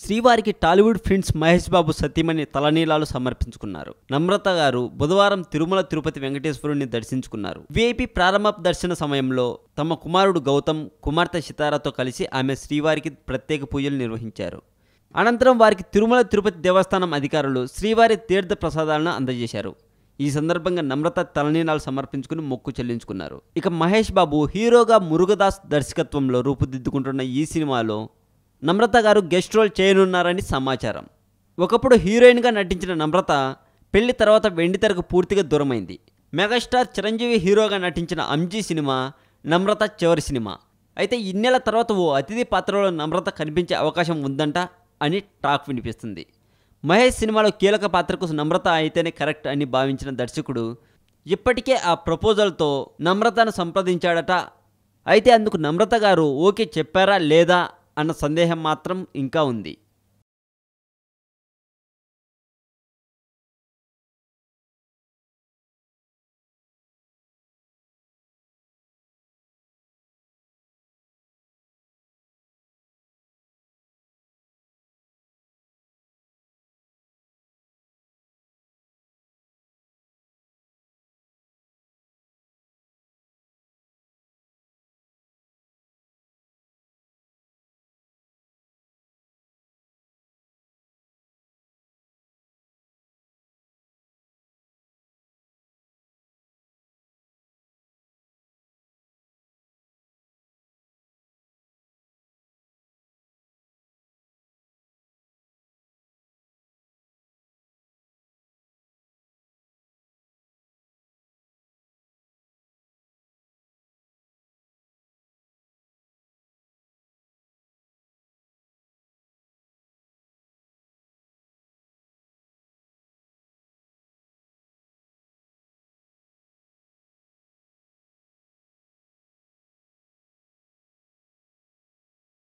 శ్రీవారికి టాలీవుడ్ ఫ్రెండ్స్ మహేష్ బాబు సతీమణి తలనీలాలు సమర్పించుకున్నారు నమ్రత గారు బుధవారం తిరుమల తిరుపతి వెంకటేశ్వరుని దర్శించుకున్నారు విఐపి ప్రారంభ దర్శన సమయంలో తమ కుమారుడు గౌతమ్ కుమార్తె సితారాతో కలిసి ఆమె శ్రీవారికి ప్రత్యేక పూజలు నిర్వహించారు అనంతరం వారికి తిరుమల తిరుపతి దేవస్థానం అధికారులు శ్రీవారి తీర్థ ప్రసాదాలను అందజేశారు ఈ సందర్భంగా నమ్రత తలనీలాలు సమర్పించుకుని మొక్కు చెల్లించుకున్నారు ఇక మహేష్ బాబు హీరోగా మురుగదాస్ దర్శకత్వంలో రూపుదిద్దుకుంటున్న ఈ సినిమాలో నమ్రత గారు గెస్ట్ రోల్ చేయనున్నారని సమాచారం ఒకప్పుడు హీరోయిన్గా నటించిన నమ్రత పెళ్లి తర్వాత వెండితెరకు పూర్తిగా దూరమైంది మెగాస్టార్ చిరంజీవి హీరోగా నటించిన అంజీ సినిమా నమ్రత చివరి సినిమా అయితే ఇన్నేళ్ల తర్వాత ఓ అతిథి పాత్రలో నమ్రత కనిపించే అవకాశం ఉందంట అని టాక్ వినిపిస్తుంది మహేష్ సినిమాలో కీలక పాత్రకు నమ్రత అయితేనే కరెక్ట్ అని భావించిన దర్శకుడు ఇప్పటికే ఆ ప్రపోజల్తో నమ్రతను సంప్రదించాడట అయితే అందుకు నమ్రత గారు ఓకే చెప్పారా లేదా అన్న సందేహం మాత్రం ఇంకా ఉంది